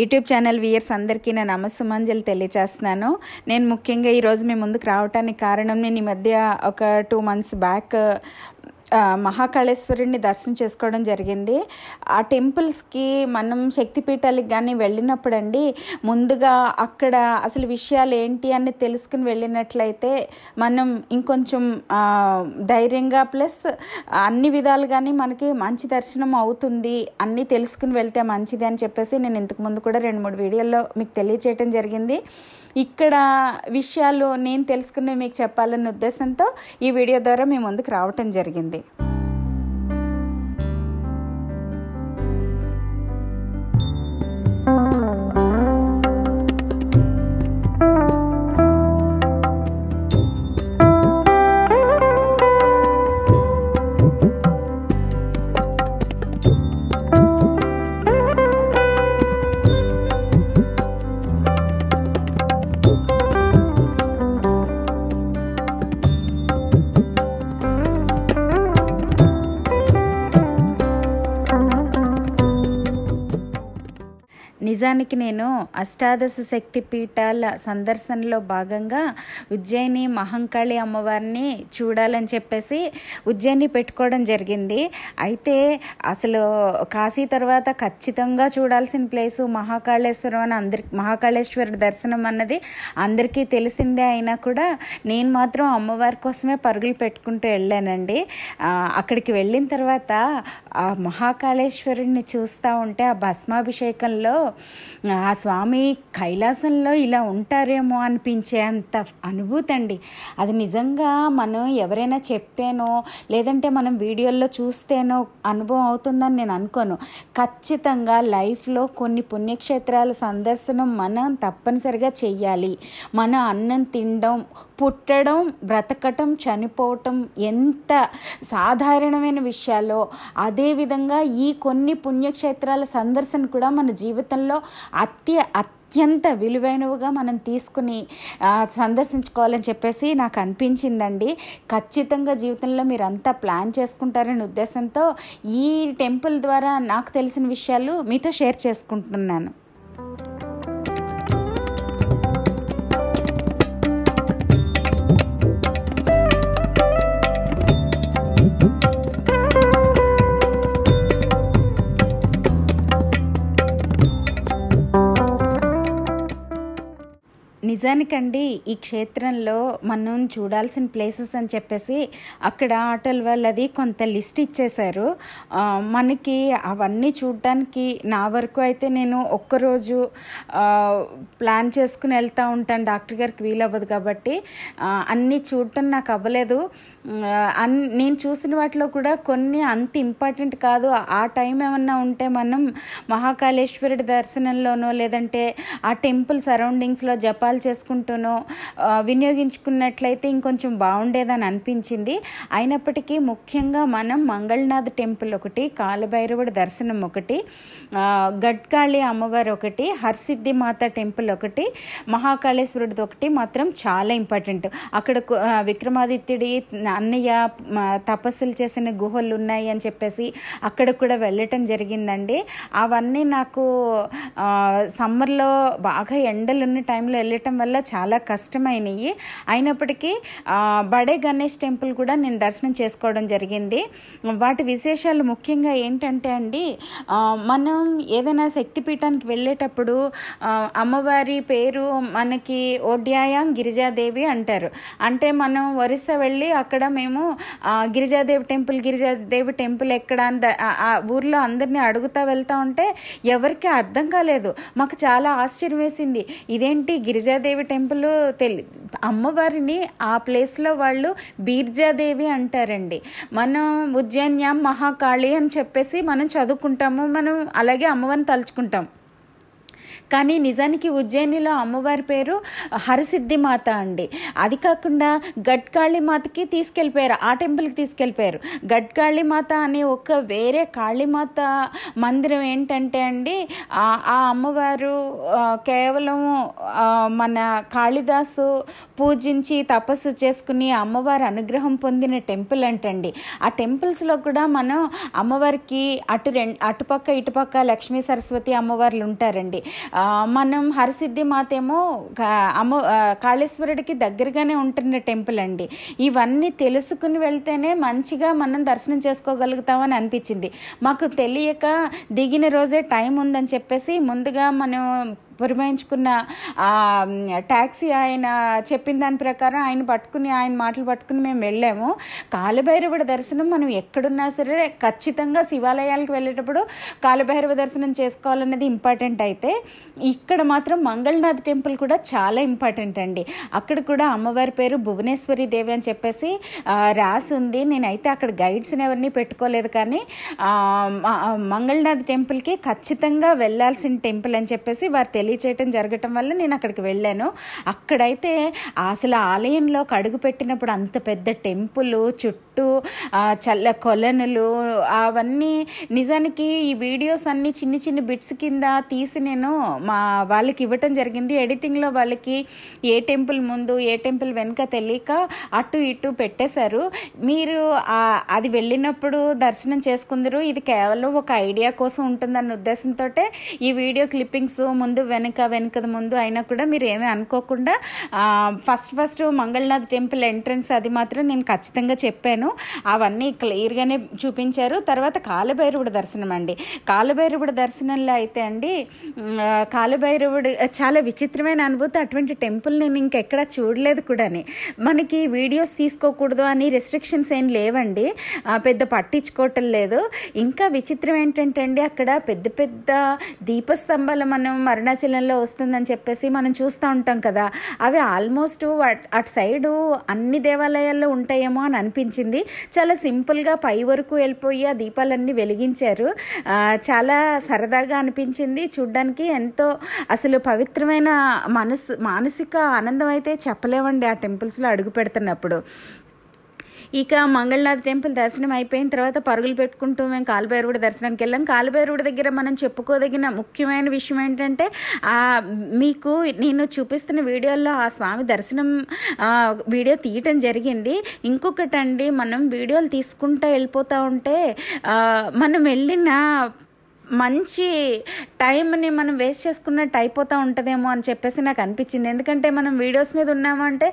YouTube channel weirs అందరికీ నా నమస్సుమంజలు తెలియచేస్తున్నాను నేను ముఖ్యంగా ఈరోజు మీ ముందుకు రావడానికి కారణం నేను ఈ మధ్య ఒక టూ మంత్స్ బ్యాక్ మహాకాళేశ్వరుణ్ణి దర్శనం చేసుకోవడం జరిగింది ఆ టెంపుల్స్కి మనం శక్తిపీఠాలకి కానీ వెళ్ళినప్పుడండి ముందుగా అక్కడ అసలు విషయాలు ఏంటి అని తెలుసుకుని వెళ్ళినట్లయితే మనం ఇంకొంచెం ధైర్యంగా ప్లస్ అన్ని విధాలు కానీ మనకి మంచి దర్శనం అవుతుంది అన్నీ తెలుసుకుని వెళ్తే మంచిది అని చెప్పేసి నేను ఇంతకుముందు కూడా రెండు మూడు వీడియోల్లో మీకు తెలియచేయటం జరిగింది ఇక్కడ విషయాలు నేను తెలుసుకుని మీకు చెప్పాలన్న ఉద్దేశంతో ఈ వీడియో ద్వారా మీ ముందుకు రావటం జరిగింది day. నిజానికి నేను అష్టాదశ శక్తి పీఠాల సందర్శనలో భాగంగా ఉజ్జయిని మహంకాళి అమ్మవారిని చూడాలని చెప్పేసి ఉజ్జయిని పెట్టుకోవడం జరిగింది అయితే అసలు కాశీ తర్వాత ఖచ్చితంగా చూడాల్సిన ప్లేసు మహాకాళేశ్వరం అని అందరి మహాకాళేశ్వరుడు దర్శనం అన్నది అందరికీ తెలిసిందే అయినా కూడా నేను మాత్రం అమ్మవారి కోసమే పరుగులు పెట్టుకుంటూ వెళ్ళానండి అక్కడికి వెళ్ళిన తర్వాత ఆ మహాకాళేశ్వరుడిని చూస్తూ ఉంటే ఆ భస్మాభిషేకంలో ఆ స్వామి కైలాసంలో ఇలా ఉంటారేమో అనిపించేంత అనుభూతి అండి అది నిజంగా మనం ఎవరైనా చెప్తేనో లేదంటే మనం వీడియోల్లో చూస్తేనో అనుభవం అవుతుందని నేను అనుకోను ఖచ్చితంగా లైఫ్లో కొన్ని పుణ్యక్షేత్రాల సందర్శనం మనం తప్పనిసరిగా చెయ్యాలి మనం అన్నం తినడం పుట్టడం బ్రతకటం చనిపోవటం ఎంత సాధారణమైన విషయాలో అదేవిధంగా ఈ కొన్ని పుణ్యక్షేత్రాల సందర్శన కూడా మన జీవితంలో అతి అత్యంత విలువైనవిగా మనం తీసుకుని సందర్శించుకోవాలని చెప్పేసి నాకు అనిపించిందండి ఖచ్చితంగా జీవితంలో మీరు అంతా ప్లాన్ చేసుకుంటారనే ఉద్దేశంతో ఈ టెంపుల్ ద్వారా నాకు తెలిసిన విషయాలు మీతో షేర్ చేసుకుంటున్నాను నిజానికండి ఈ క్షేత్రంలో మనం చూడాల్సిన ప్లేసెస్ అని చెప్పేసి అక్కడ ఆటోల వాళ్ళది కొంత లిస్ట్ ఇచ్చేశారు మనకి అవన్నీ చూడడానికి నా వరకు అయితే నేను ఒక్కరోజు ప్లాన్ చేసుకుని వెళ్తూ ఉంటాను డాక్టర్ గారికి వీలవ్వదు కాబట్టి అన్నీ చూడటం నాకు అవ్వలేదు అన్ నేను చూసిన వాటిలో కూడా కొన్ని అంత ఇంపార్టెంట్ కాదు ఆ టైం ఏమన్నా ఉంటే మనం మహాకాళేశ్వరుడి దర్శనంలోనో లేదంటే ఆ టెంపుల్ సరౌండింగ్స్లో జపాలు చేసి చేసుకుంటూనో వినియోగించుకున్నట్లయితే ఇంకొంచెం బాగుండేదని అనిపించింది అయినప్పటికీ ముఖ్యంగా మనం మంగళనాథ్ టెంపుల్ ఒకటి కాలభైరవుడి దర్శనం ఒకటి గడ్కాళి అమ్మవారు ఒకటి హర్సిద్ధి మాత టెంపుల్ ఒకటి మహాకాళేశ్వరుడిది ఒకటి మాత్రం చాలా ఇంపార్టెంట్ అక్కడ విక్రమాదిత్యుడి అన్నయ్య తపస్సులు చేసిన గుహలు ఉన్నాయి అని చెప్పేసి అక్కడ కూడా వెళ్ళటం జరిగిందండి అవన్నీ నాకు సమ్మర్లో బాగా ఎండలున్న టైంలో వెళ్ళటం వల్ల చాలా కష్టమైనవి అయినప్పటికీ బడే గణేష్ టెంపుల్ కూడా నేను దర్శనం చేసుకోవడం జరిగింది వాటి విశేషాలు ముఖ్యంగా ఏంటంటే అండి మనం ఏదైనా శక్తిపీఠానికి వెళ్ళేటప్పుడు అమ్మవారి పేరు మనకి ఓడ్యాయం గిరిజాదేవి అంటారు అంటే మనం ఒరిస్సా వెళ్ళి అక్కడ మేము గిరిజాదేవి టెంపుల్ గిరిజాదేవి టెంపుల్ ఎక్కడ ఆ ఊర్లో అందరినీ అడుగుతా వెళ్తా ఉంటే ఎవరికీ అర్థం కాలేదు మాకు చాలా ఆశ్చర్యం వేసింది ఇదేంటి గిరిజాదేవి బీర్జాదేవి టెంపుల్ తెలి అమ్మవారిని ఆ ప్లేస్లో వాళ్ళు బీర్జాదేవి అంటారండి మనం ఉజ్జయిన్యాం మహాకాళి అని చెప్పేసి మనం చదువుకుంటాము మనం అలాగే అమ్మవారిని తలుచుకుంటాం కానీ నిజానికి ఉజ్జయినిలో అమ్మవారి పేరు హరిసిద్ధి మాత అండి అది కాకుండా గట్కాళి మాతకి తీసుకెళ్ళిపోయారు ఆ టెంపుల్కి తీసుకెళ్ళిపోయారు గట్కాళి మాత అనే ఒక వేరే కాళీమాత మందిరం ఏంటంటే అండి ఆ అమ్మవారు కేవలం మన కాళిదాసు పూజించి తపస్సు చేసుకుని అమ్మవారి అనుగ్రహం పొందిన టెంపుల్ అంటండి ఆ టెంపుల్స్లో కూడా మనం అమ్మవారికి అటు రెం అటుపక్క ఇటుపక్క లక్ష్మీ సరస్వతి అమ్మవార్లు ఉంటారండి మనం హరసిద్ధి మాతేమో అమ్మ కాళేశ్వరుడికి దగ్గరగానే ఉంటున్న టెంపుల్ అండి ఇవన్నీ తెలుసుకుని వెళ్తేనే మంచిగా మనం దర్శనం చేసుకోగలుగుతామని అనిపించింది మాకు తెలియక దిగిన రోజే టైం ఉందని చెప్పేసి ముందుగా మనం పురమాయించుకున్న ట్యాక్సీ ఆయన చెప్పిన దాని ప్రకారం ఆయన పట్టుకుని ఆయన మాటలు పట్టుకుని మేము వెళ్ళాము కాలభైరవుడి దర్శనం మనం ఎక్కడున్నా సరే ఖచ్చితంగా శివాలయాలకు వెళ్ళేటప్పుడు కాలభైరవ దర్శనం చేసుకోవాలన్నది ఇంపార్టెంట్ అయితే ఇక్కడ మాత్రం మంగళనాథ్ టెంపుల్ కూడా చాలా ఇంపార్టెంట్ అండి అక్కడ కూడా అమ్మవారి పేరు భువనేశ్వరి దేవి అని చెప్పేసి రాసి ఉంది నేనైతే అక్కడ గైడ్స్ని ఎవరిని పెట్టుకోలేదు కానీ మంగళనాథ్ టెంపుల్కి ఖచ్చితంగా వెళ్ళాల్సిన టెంపుల్ అని చెప్పేసి వారు తెలియచేయటం జరగటం వల్ల నేను అక్కడికి వెళ్ళాను అక్కడైతే అసలు ఆలయంలో కడుగు పెట్టినప్పుడు అంత పెద్ద టెంపుల్ చుట్టూ చల్ల కొలనులు అవన్నీ నిజానికి ఈ వీడియోస్ అన్ని చిన్న చిన్న బిట్స్ కింద తీసి నేను మా వాళ్ళకి ఇవ్వటం జరిగింది ఎడిటింగ్లో వాళ్ళకి ఏ టెంపుల్ ముందు ఏ టెంపుల్ వెనుక తెలియక అటు ఇటు పెట్టేశారు మీరు అది వెళ్ళినప్పుడు దర్శనం చేసుకుందరు ఇది కేవలం ఒక ఐడియా కోసం ఉంటుందన్న ఉద్దేశంతో ఈ వీడియో క్లిప్పింగ్స్ ముందు వెనక వెనకది ముందు అయినా కూడా మీరు ఏమీ అనుకోకుండా first first Mangalnath temple entrance అది మాత్రం నేను ఖచ్చితంగా చెప్పాను అవన్నీ క్లియర్గానే చూపించారు తర్వాత కాలభైరవుడు దర్శనం అండి కాలభైరవుడు దర్శనంలో అయితే అండి కాలభైరవుడు చాలా విచిత్రమైన అనుభూతి అటువంటి టెంపుల్ నేను ఇంకెక్కడ చూడలేదు కూడాని మనకి వీడియోస్ తీసుకోకూడదు అని రెస్ట్రిక్షన్స్ ఏం లేవండి పెద్ద పట్టించుకోవటం లేదు ఇంకా విచిత్రం ఏంటంటే అండి అక్కడ పెద్ద పెద్ద దీపస్తంభాలు మనం అరుణాచల్ అరుణాచలంలో వస్తుందని చెప్పేసి మనం చూస్తూ ఉంటాం కదా అవి ఆల్మోస్ట్ అటు సైడు అన్ని దేవాలయాల్లో ఉంటాయేమో అని అనిపించింది చాలా సింపుల్గా పై వరకు వెళ్ళిపోయి ఆ దీపాలన్నీ వెలిగించారు చాలా సరదాగా అనిపించింది చూడ్డానికి ఎంతో అసలు పవిత్రమైన మనసు మానసిక ఆనందం అయితే చెప్పలేమండి ఆ టెంపుల్స్లో అడుగు పెడుతున్నప్పుడు ఇక మంగళనాథ్ టెంపుల్ దర్శనం అయిపోయిన తర్వాత పరుగులు పెట్టుకుంటూ మేము కాలుభైరవుడి దర్శనానికి వెళ్ళాం కాలుభైరవుడి దగ్గర మనం చెప్పుకోదగిన ముఖ్యమైన విషయం ఏంటంటే మీకు నేను చూపిస్తున్న వీడియోలో ఆ స్వామి దర్శనం వీడియో తీయటం జరిగింది ఇంకొకటండి మనం వీడియోలు తీసుకుంటూ వెళ్ళిపోతూ ఉంటే మనం వెళ్ళిన మంచి టైంని మనం వేస్ట్ చేసుకున్నట్టు అయిపోతూ ఉంటుందేమో అని చెప్పేసి నాకు అనిపించింది ఎందుకంటే మనం వీడియోస్ మీద ఉన్నామంటే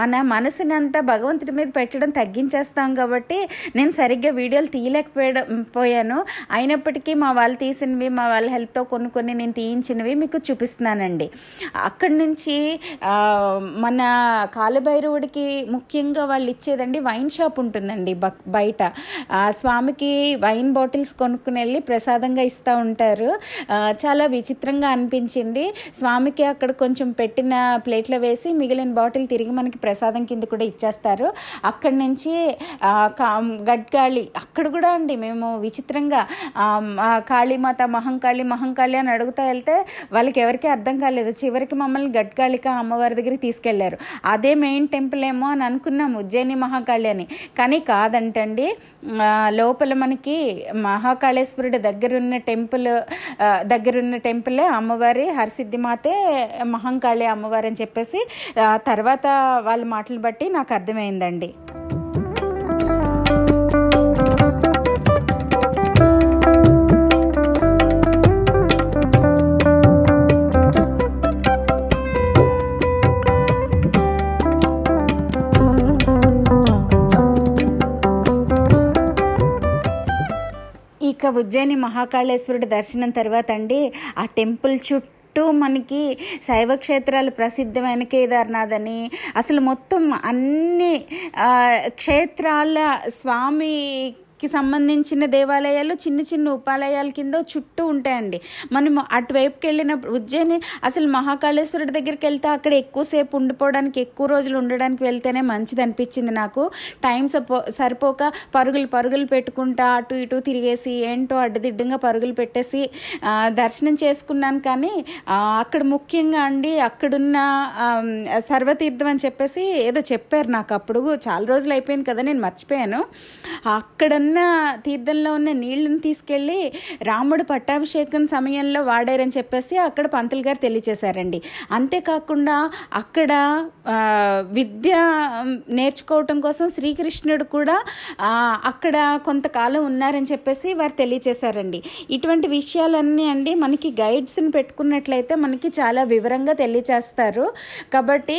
మన మనసుని అంతా భగవంతుడి మీద పెట్టడం తగ్గించేస్తాం కాబట్టి నేను సరిగ్గా వీడియోలు తీయలేకపోయాను పోయాను అయినప్పటికీ మా వాళ్ళు తీసినవి మా వాళ్ళ హెల్ప్తో కొన్ని కొన్ని నేను తీయించినవి మీకు చూపిస్తున్నానండి అక్కడి నుంచి మన కాలభైరవుడికి ముఖ్యంగా వాళ్ళు ఇచ్చేదండి వైన్ షాప్ ఉంటుందండి బయట స్వామికి వైన్ బాటిల్స్ కొనుక్కు తీసుకుని వెళ్ళి ప్రసాదంగా ఇస్తూ ఉంటారు చాలా విచిత్రంగా అనిపించింది స్వామికి అక్కడ కొంచెం పెట్టిన ప్లేట్లో వేసి మిగిలిన బాటిల్ తిరిగి మనకి ప్రసాదం కింద కూడా ఇచ్చేస్తారు అక్కడి నుంచి గడ్గాళి అక్కడ కూడా అండి మేము విచిత్రంగా కాళీమాత మహంకాళి మహంకాళి అని అడుగుతా వెళ్తే వాళ్ళకి ఎవరికీ అర్థం కాలేదు చివరికి మమ్మల్ని గడ్గాళిక అమ్మవారి దగ్గరికి తీసుకెళ్లారు అదే మెయిన్ టెంపుల్ ఏమో అని అనుకున్నాము ఉజ్జయిని మహాకాళి అని కానీ కాదంటండి లోపల మనకి మహాకాళి మహాకాళేశ్వరుడి దగ్గరున్న టెంపుల్ దగ్గరున్న టెంపులే అమ్మవారి హరిసిద్ధిమాతే మహంకాళి అమ్మవారు అని చెప్పేసి తర్వాత వాళ్ళ మాటలు బట్టి నాకు అర్థమైందండి ఇంకా ఉజ్జయిని మహాకాళేశ్వరుడు దర్శనం తర్వాత అండి ఆ టెంపుల్ చుట్టూ మనకి శైవ క్షేత్రాలు ప్రసిద్ధమైన కేదార్నాథ్ అని అసలు మొత్తం అన్ని క్షేత్రాల స్వామి కి సంబంధించిన దేవాలయాలు చిన్న చిన్న ఉపాలయాల కింద చుట్టూ ఉంటాయండి మనం అటువైపుకి వెళ్ళినప్పుడు ఉజ్జయిని అసలు మహాకాళేశ్వరుడి దగ్గరికి వెళ్తే అక్కడ ఎక్కువసేపు ఉండిపోవడానికి ఎక్కువ రోజులు ఉండడానికి వెళ్తేనే మంచిది అనిపించింది నాకు టైం సపో సరిపోక పరుగులు పరుగులు పెట్టుకుంటా అటు ఇటు తిరిగేసి ఏంటో అడ్డదిడ్డంగా పరుగులు పెట్టేసి దర్శనం చేసుకున్నాను కానీ అక్కడ ముఖ్యంగా అండి అక్కడున్న సర్వతీర్థం అని చెప్పేసి ఏదో చెప్పారు నాకు అప్పుడు చాలా రోజులు అయిపోయింది కదా నేను మర్చిపోయాను అక్కడ ఉన్న తీర్థంలో ఉన్న నీళ్లను తీసుకెళ్ళి రాముడు పట్టాభిషేకం సమయంలో వాడారని చెప్పేసి అక్కడ పంతులు గారు తెలియచేశారండి అంతేకాకుండా అక్కడ విద్య నేర్చుకోవటం కోసం శ్రీకృష్ణుడు కూడా అక్కడ కొంతకాలం ఉన్నారని చెప్పేసి వారు తెలియచేశారండి ఇటువంటి విషయాలన్నీ అండి మనకి గైడ్స్ని పెట్టుకున్నట్లయితే మనకి చాలా వివరంగా తెలియచేస్తారు కాబట్టి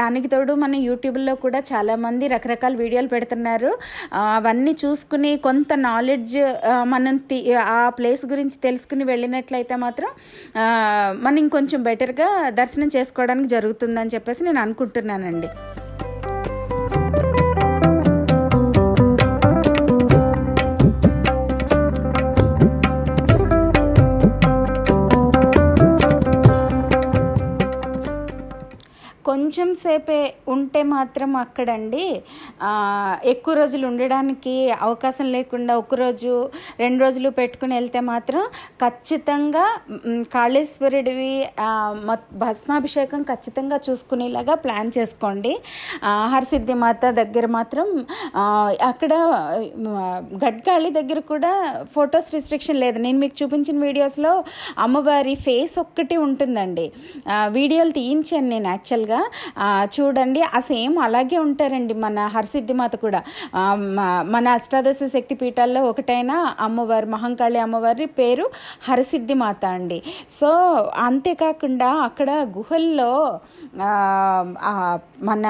దానికి తోడు మన యూట్యూబ్లో కూడా చాలామంది రకరకాల వీడియోలు పెడుతున్నారు అవన్నీ చూసి తెలుసుకుని కొంత నాలెడ్జ్ మనం ఆ ప్లేస్ గురించి తెలుసుకుని వెళ్ళినట్లయితే మాత్రం మనం ఇంకొంచెం బెటర్గా దర్శనం చేసుకోవడానికి జరుగుతుందని చెప్పేసి నేను అనుకుంటున్నానండి కొంచెం సేపే ఉంటే మాత్రం అక్కడండి ఎక్కువ రోజులు ఉండడానికి అవకాశం లేకుండా ఒకరోజు రెండు రోజులు పెట్టుకుని వెళ్తే మాత్రం ఖచ్చితంగా కాళేశ్వరుడివి భస్మాభిషేకం ఖచ్చితంగా చూసుకునేలాగా ప్లాన్ చేసుకోండి హరసిద్ధి మాత దగ్గర మాత్రం అక్కడ గడ్గాళి దగ్గర కూడా ఫొటోస్ రిస్ట్రిక్షన్ లేదు నేను మీకు చూపించిన వీడియోస్లో అమ్మవారి ఫేస్ ఒక్కటి ఉంటుందండి వీడియోలు తీయించాను నేను యాక్చువల్గా చూడండి ఆ సేమ్ అలాగే ఉంటారండి మన హరసిద్ధిమాత కూడా మన అష్టాదశ శక్తి పీఠాల్లో ఒకటైన అమ్మవారి మహంకాళి అమ్మవారి పేరు హరసిద్ధిమాత అండి సో అంతేకాకుండా అక్కడ గుహల్లో మన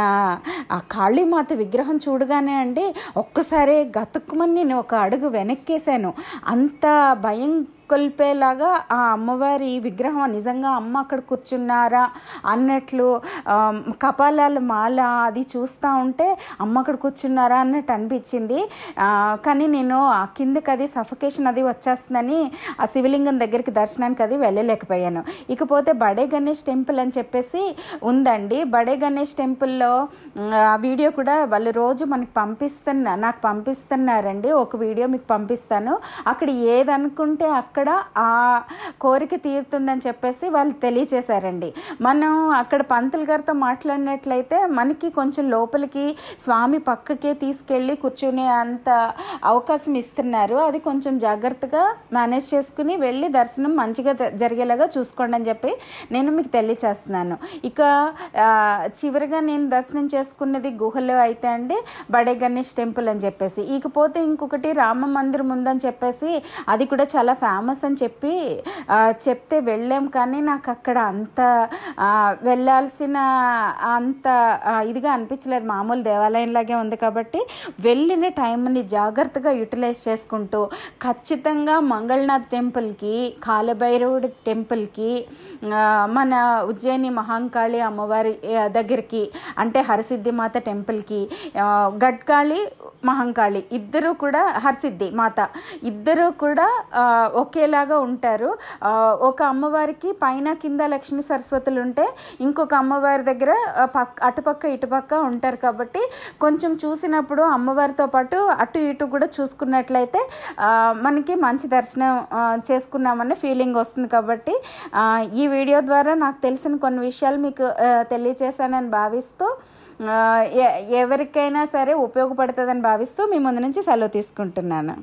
ఆ కాళీమాత విగ్రహం చూడగానే అండి ఒక్కసారి గతుక్కుమని నేను ఒక అడుగు వెనక్కేసాను అంత భయం కొలిపేలాగా ఆ అమ్మవారి విగ్రహం నిజంగా అమ్మ అక్కడ కూర్చున్నారా అన్నట్లు కపాలాల మాల అది చూస్తూ ఉంటే అమ్మ అక్కడ కూర్చున్నారా అన్నట్టు అనిపించింది కానీ నేను ఆ కిందకి అది సఫకేషన్ అది వచ్చేస్తుందని ఆ శివలింగం దగ్గరికి దర్శనానికి అది వెళ్ళలేకపోయాను ఇకపోతే బడే గణేష్ టెంపుల్ అని చెప్పేసి ఉందండి బడే గణేష్ టెంపుల్లో ఆ వీడియో కూడా వాళ్ళు రోజు మనకి పంపిస్తున్న నాకు పంపిస్తున్నారండి ఒక వీడియో మీకు పంపిస్తాను అక్కడ ఏదనుకుంటే అక్కడ అక్కడ ఆ కోరిక తీరుతుందని చెప్పేసి వాళ్ళు తెలియచేశారండి మనం అక్కడ పంతులు గారితో మాట్లాడినట్లయితే మనకి కొంచెం లోపలికి స్వామి పక్కకే తీసుకెళ్ళి కూర్చునే అంత అవకాశం ఇస్తున్నారు అది కొంచెం జాగ్రత్తగా మేనేజ్ చేసుకుని వెళ్ళి దర్శనం మంచిగా జరిగేలాగా చూసుకోండి అని చెప్పి నేను మీకు తెలియచేస్తున్నాను ఇక చివరిగా నేను దర్శనం చేసుకున్నది గుహలో అయితే అండి బడే గణేష్ టెంపుల్ అని చెప్పేసి ఇకపోతే ఇంకొకటి రామ మందిరం ఉందని చెప్పేసి అది కూడా చాలా ఫేమస్ ఫేమస్ అని చెప్పి చెప్తే వెళ్ళాం కానీ నాకు అక్కడ అంత వెళ్ళాల్సిన అంత ఇదిగా అనిపించలేదు మామూలు దేవాలయంలాగే ఉంది కాబట్టి వెళ్ళిన టైంని జాగ్రత్తగా యూటిలైజ్ చేసుకుంటూ ఖచ్చితంగా మంగళనాథ్ టెంపుల్కి కాలభైరవుడి టెంపుల్కి మన ఉజ్జయిని మహాంకాళి అమ్మవారి దగ్గరికి అంటే హరసిద్ధి మాత టెంపుల్కి గడ్కాళి మహంకాళి ఇద్దరు కూడా హరసిద్ధి మాత ఇద్దరు కూడా ఒక ఒకేలాగా ఉంటారు ఒక అమ్మవారికి పైన కింద లక్ష్మీ సరస్వతులు ఉంటే ఇంకొక అమ్మవారి దగ్గర పక్క అటుపక్క ఇటుపక్క ఉంటారు కాబట్టి కొంచెం చూసినప్పుడు అమ్మవారితో పాటు అటు ఇటు కూడా చూసుకున్నట్లయితే మనకి మంచి దర్శనం చేసుకున్నామనే ఫీలింగ్ వస్తుంది కాబట్టి ఈ వీడియో ద్వారా నాకు తెలిసిన కొన్ని విషయాలు మీకు తెలియచేశానని భావిస్తూ ఎవరికైనా సరే ఉపయోగపడుతుందని భావిస్తూ మీ ముందు నుంచి సెలవు తీసుకుంటున్నాను